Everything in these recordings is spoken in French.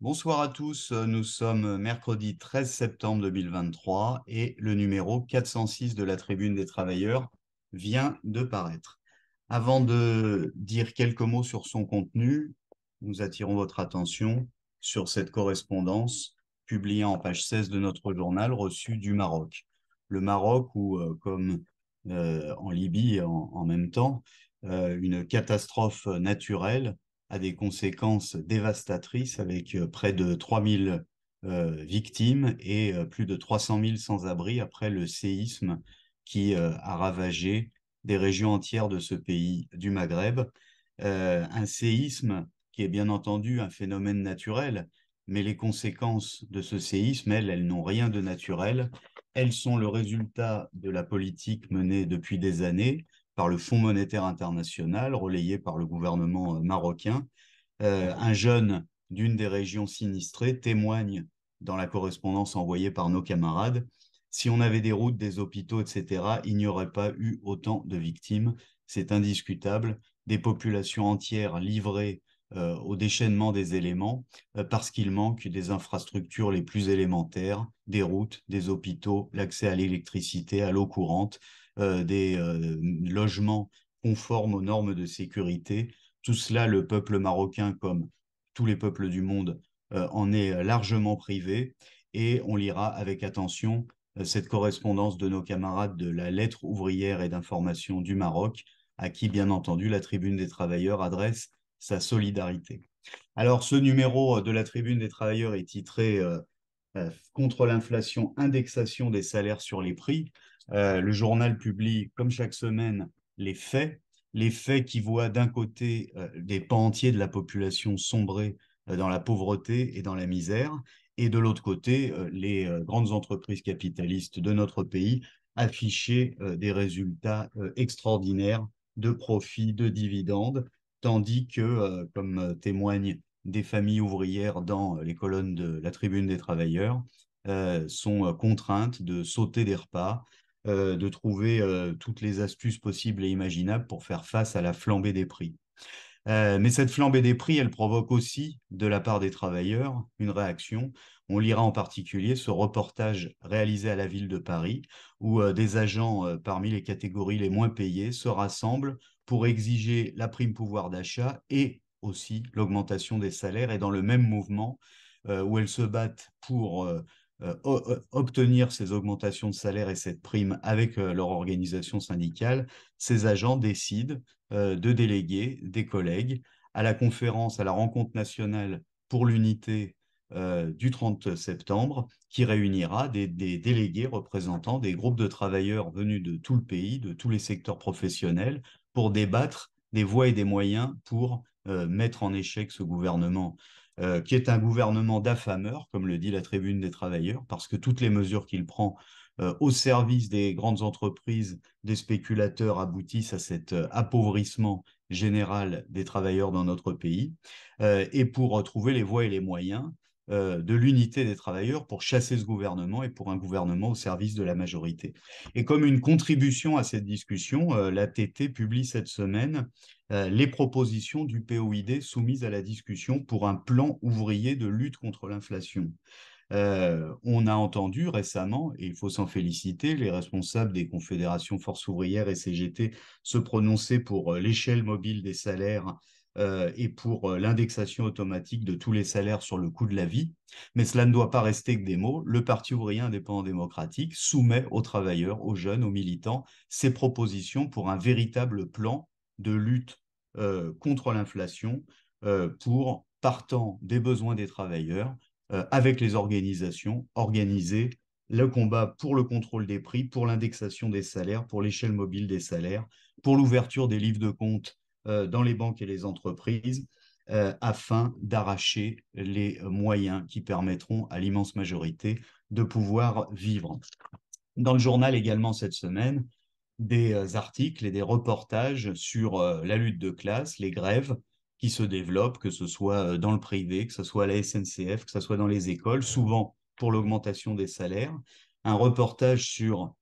Bonsoir à tous, euh, nous sommes euh, mercredi 13 septembre 2023 et le numéro 406 de la Tribune des Travailleurs vient de paraître. Avant de dire quelques mots sur son contenu, nous attirons votre attention sur cette correspondance publiée en page 16 de notre journal reçu du Maroc. Le Maroc où, euh, comme en Libye en, même temps, une catastrophe naturelle a des conséquences dévastatrices avec euh, près de 3000 euh, victimes et euh, plus de 300 000 sans-abri après le séisme qui a ravagé des régions entières de ce pays du Maghreb. un séisme qui est bien entendu un phénomène naturel, mais les conséquences de ce séisme, elles, elles n'ont rien de naturel. Elles sont le résultat de la politique menée depuis des années, par le Fonds monétaire international, relayé par le gouvernement euh, marocain. Euh, un jeune d'une des régions sinistrées témoigne dans la correspondance envoyée par nos camarades. Si on avait des routes, des hôpitaux, etc., il n'y aurait pas eu autant de victimes. C'est indiscutable. Des populations entières livrées euh, au déchaînement des éléments parce qu'il manque des infrastructures les plus élémentaires, des routes, des hôpitaux, l'accès à l'électricité, à l'eau courante, euh, des euh, logements conformes aux normes de sécurité. Tout cela, le peuple marocain, comme tous les peuples du monde, euh, en est largement privé. Et on lira avec attention cette correspondance de nos camarades de la lettre ouvrière et d'information du Maroc, à qui, bien entendu, la Tribune des Travailleurs adresse sa solidarité. Alors, ce numéro de la Tribune des Travailleurs est titré Contre l'inflation, indexation des salaires sur les prix. Euh, le journal publie, comme chaque semaine, les faits, les faits qui voient d'un côté euh, des pans entiers de la population sombrer euh, dans la pauvreté et dans la misère, et de l'autre côté, les grandes entreprises capitalistes de notre pays afficher des résultats extraordinaires de profits, de dividendes, tandis que, comme témoignent des familles ouvrières dans les colonnes de la tribune des travailleurs, sont contraintes de sauter des repas, euh, de trouver euh, toutes les astuces possibles et imaginables pour faire face à la flambée des prix. Euh, mais cette flambée des prix, elle provoque aussi, de la part des travailleurs, une réaction. On lira en particulier ce reportage réalisé à la ville de Paris, où des agents parmi les catégories les moins payées se rassemblent pour exiger la prime pouvoir d'achat et aussi l'augmentation des salaires. Et dans le même mouvement, où elles se battent pour euh, obtenir ces augmentations de salaire et cette prime avec euh, leur organisation syndicale, ces agents décident euh, de déléguer des collègues à la conférence, à la rencontre nationale pour l'unité du 30 septembre, qui réunira des, délégués représentants des groupes de travailleurs venus de tout le pays, de tous les secteurs professionnels, pour débattre des voies et des moyens pour mettre en échec ce gouvernement. Euh, qui est un gouvernement d'affameurs, comme le dit la tribune des travailleurs, parce que toutes les mesures qu'il prend euh, au service des grandes entreprises, des spéculateurs, aboutissent à cet euh, appauvrissement général des travailleurs dans notre pays. et pour trouver les voies et les moyens, euh, de l'unité des travailleurs pour chasser ce gouvernement et pour un gouvernement au service de la majorité. Et comme une contribution à cette discussion, euh, la l'ATT publie cette semaine euh, les propositions du POID soumises à la discussion pour un plan ouvrier de lutte contre l'inflation. on a entendu récemment, et il faut s'en féliciter, les responsables des confédérations Force ouvrière et CGT se prononcer pour l'échelle mobile des salaires euh, et pour euh, l'indexation automatique de tous les salaires sur le coût de la vie. Mais cela ne doit pas rester que des mots. Le Parti ouvrier indépendant démocratique soumet aux travailleurs, aux jeunes, aux militants ses propositions pour un véritable plan de lutte euh, contre l'inflation pour, partant des besoins des travailleurs, avec les organisations, organiser le combat pour le contrôle des prix, pour l'indexation des salaires, pour l'échelle mobile des salaires, pour l'ouverture des livres de compte euh, dans les banques et les entreprises euh, afin d'arracher les moyens qui permettront à l'immense majorité de pouvoir vivre. Dans le journal également cette semaine, des euh, articles et des reportages sur la lutte de classe, les grèves qui se développent, que ce soit dans le privé, que ce soit à la SNCF, que ce soit dans les écoles, souvent pour l'augmentation des salaires. Un reportage sur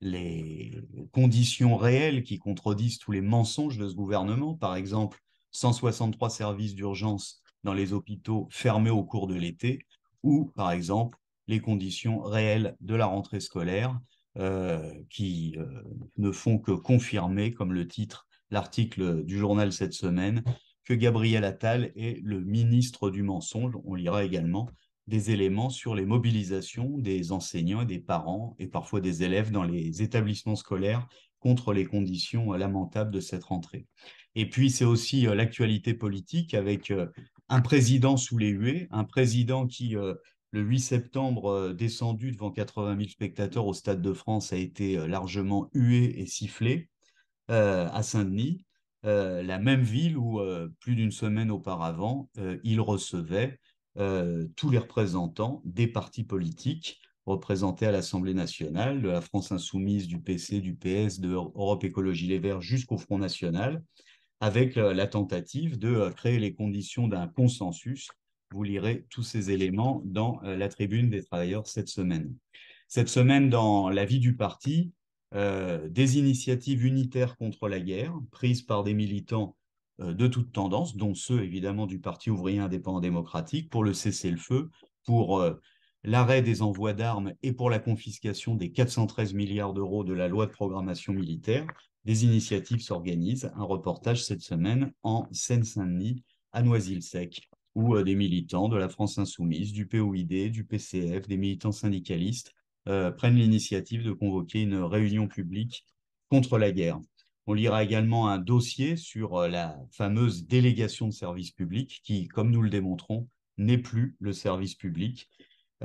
les conditions réelles qui contredisent tous les mensonges de ce gouvernement. Par exemple, 163 services d'urgence dans les hôpitaux fermés au cours de l'été, ou par exemple les conditions réelles de la rentrée scolaire euh, qui euh, ne font que confirmer, comme le titre l'article du journal cette semaine, que Gabriel Attal est le ministre du mensonge. On lira également des éléments sur les mobilisations des enseignants des parents et parfois des élèves dans les établissements scolaires contre les conditions euh, lamentables de cette rentrée. Et puis, c'est aussi euh, l'actualité politique avec euh, un président sous les huées, un président qui, le 8 septembre, descendu devant 80 000 spectateurs au Stade de France, a été largement hué et sifflé à Saint-Denis, la même ville où, plus d'une semaine auparavant, il recevait euh, tous les représentants des partis politiques représentés à l'Assemblée nationale, de la France insoumise, du PC, du PS, de Europe Écologie Les Verts jusqu'au Front National, avec euh, la tentative de euh, créer les conditions d'un consensus. Vous lirez tous ces éléments dans la tribune des travailleurs cette semaine. Cette semaine, dans la vie du parti, des initiatives unitaires contre la guerre, prises par des militants euh, de toute tendance, dont ceux évidemment du Parti ouvrier indépendant démocratique, pour le cessez-le-feu, pour euh, l'arrêt des envois d'armes et pour la confiscation des 413 milliards d'euros de la loi de programmation militaire. Des initiatives s'organisent. Un reportage cette semaine en Seine-Saint-Denis, à Noisy-le-Sec, où euh, des militants de la France insoumise, du POID, du PCF, des militants syndicalistes prennent l'initiative de convoquer une réunion publique contre la guerre. On lira également un dossier sur euh, la fameuse délégation de service public qui, comme nous le démontrons, n'est plus le service public.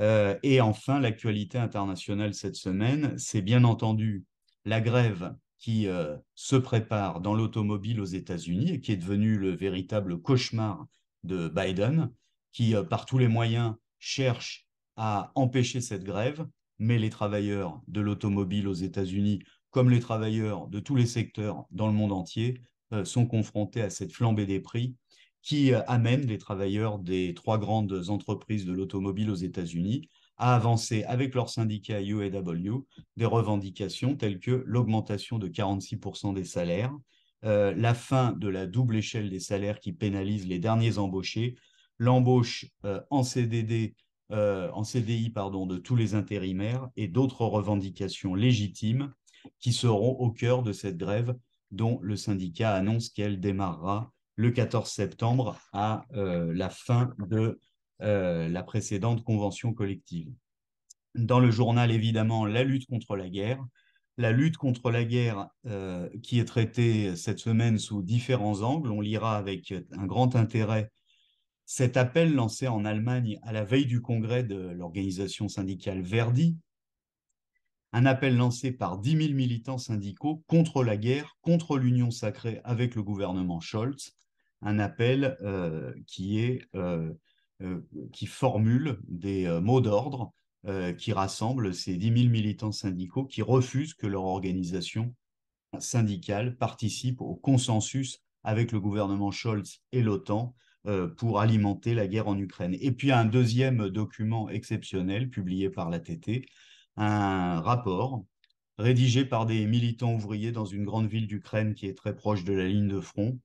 Euh, et enfin, l'actualité internationale cette semaine, c'est bien entendu la grève qui euh, se prépare dans l'automobile aux États-Unis et qui est devenue le véritable cauchemar de Biden, qui, par tous les moyens, cherche à empêcher cette grève, mais les travailleurs de l'automobile aux États-Unis comme les travailleurs de tous les secteurs dans le monde entier, euh, sont confrontés à cette flambée des prix qui euh, amène les travailleurs des trois grandes entreprises de l'automobile aux États-Unis à avancer avec leur syndicats UAW des revendications telles que l'augmentation de 46% des salaires, euh, la fin de la double échelle des salaires qui pénalise les derniers embauchés, l'embauche en CDD, en CDI pardon, de tous les intérimaires et d'autres revendications légitimes qui seront au cœur de cette grève dont le syndicat annonce qu'elle démarrera le 14 septembre à euh, la fin de euh, la précédente convention collective. Dans le journal, évidemment, la lutte contre la guerre. La lutte contre la guerre euh, qui est traitée cette semaine sous différents angles. On lira avec un grand intérêt cet appel lancé en Allemagne à la veille du congrès de l'organisation syndicale Verdi, un appel lancé par 10 000 militants syndicaux contre la guerre, contre l'union sacrée avec le gouvernement Scholz, un appel euh, qui, euh, euh, qui formule des mots d'ordre qui rassemblent ces 10 000 militants syndicaux qui refusent que leur organisation syndicale participe au consensus avec le gouvernement Scholz et l'OTAN pour alimenter la guerre en Ukraine. Et puis un deuxième document exceptionnel publié par l'ATT, un rapport rédigé par des militants ouvriers dans une grande ville d'Ukraine qui est très proche de la ligne de front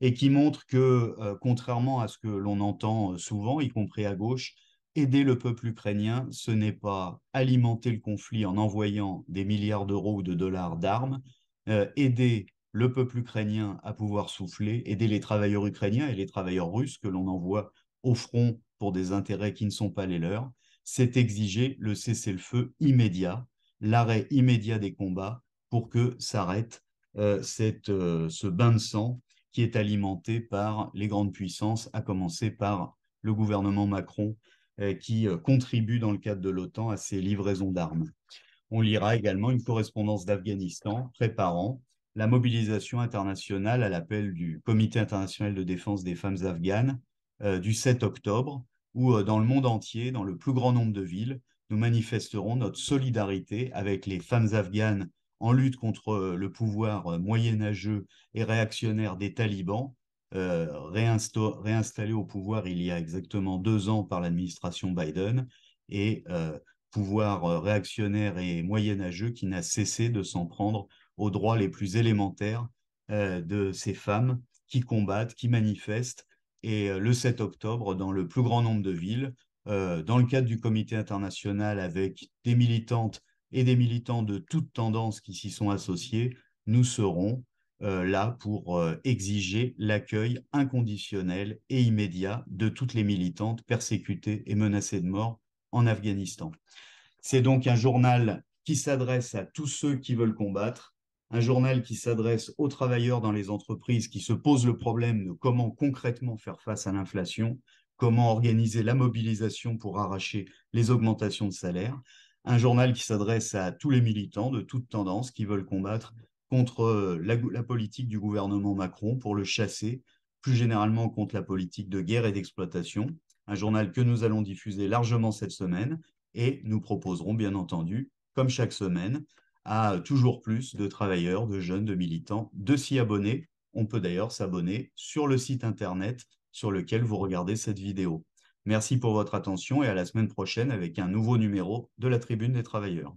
et qui montre que, euh, contrairement à ce que l'on entend euh, souvent, y compris à gauche, aider le peuple ukrainien, ce n'est pas alimenter le conflit en envoyant des milliards d'euros ou de dollars d'armes, euh, aider le peuple ukrainien à pouvoir souffler, aider les travailleurs ukrainiens et les travailleurs russes que l'on envoie au front pour des intérêts qui ne sont pas les leurs, c'est exiger le cessez-le-feu immédiat l'arrêt immédiat des combats pour que s'arrête euh, euh, ce bain de sang qui est alimenté par les grandes puissances, à commencer par le gouvernement Macron, euh, qui contribue dans le cadre de l'OTAN à ces livraisons d'armes. On lira également une correspondance d'Afghanistan préparant la mobilisation internationale à l'appel du Comité international de défense des femmes afghanes du 7 octobre, où dans le monde entier, dans le plus grand nombre de villes, nous manifesterons notre solidarité avec les femmes afghanes en lutte contre euh, le pouvoir euh, moyenâgeux et réactionnaire des talibans, euh, réinstallé au pouvoir il y a exactement deux ans par l'administration Biden, et euh, pouvoir réactionnaire et moyenâgeux qui n'a cessé de s'en prendre aux droits les plus élémentaires de ces femmes qui combattent, qui manifestent, et le 7 octobre, dans le plus grand nombre de villes, euh, dans le cadre du comité international avec des militantes et des militants de toutes tendances qui s'y sont associés, nous serons euh, là pour euh, exiger l'accueil inconditionnel et immédiat de toutes les militantes persécutées et menacées de mort en Afghanistan. C'est donc un journal qui s'adresse à tous ceux qui veulent combattre, un journal qui s'adresse aux travailleurs dans les entreprises qui se posent le problème de comment concrètement faire face à l'inflation, comment organiser la mobilisation pour arracher les augmentations de salaire. Un journal qui s'adresse à tous les militants de toutes tendances qui veulent combattre contre euh, la, la, politique du gouvernement Macron pour le chasser, plus généralement contre la politique de guerre et d'exploitation. Un journal que nous allons diffuser largement cette semaine et nous proposerons bien entendu, comme chaque semaine, à toujours plus de travailleurs, de jeunes, de militants de s'y abonner. On peut d'ailleurs s'abonner sur le site internet sur lequel vous regardez cette vidéo. Merci pour votre attention et à la semaine prochaine avec un nouveau numéro de la Tribune des Travailleurs.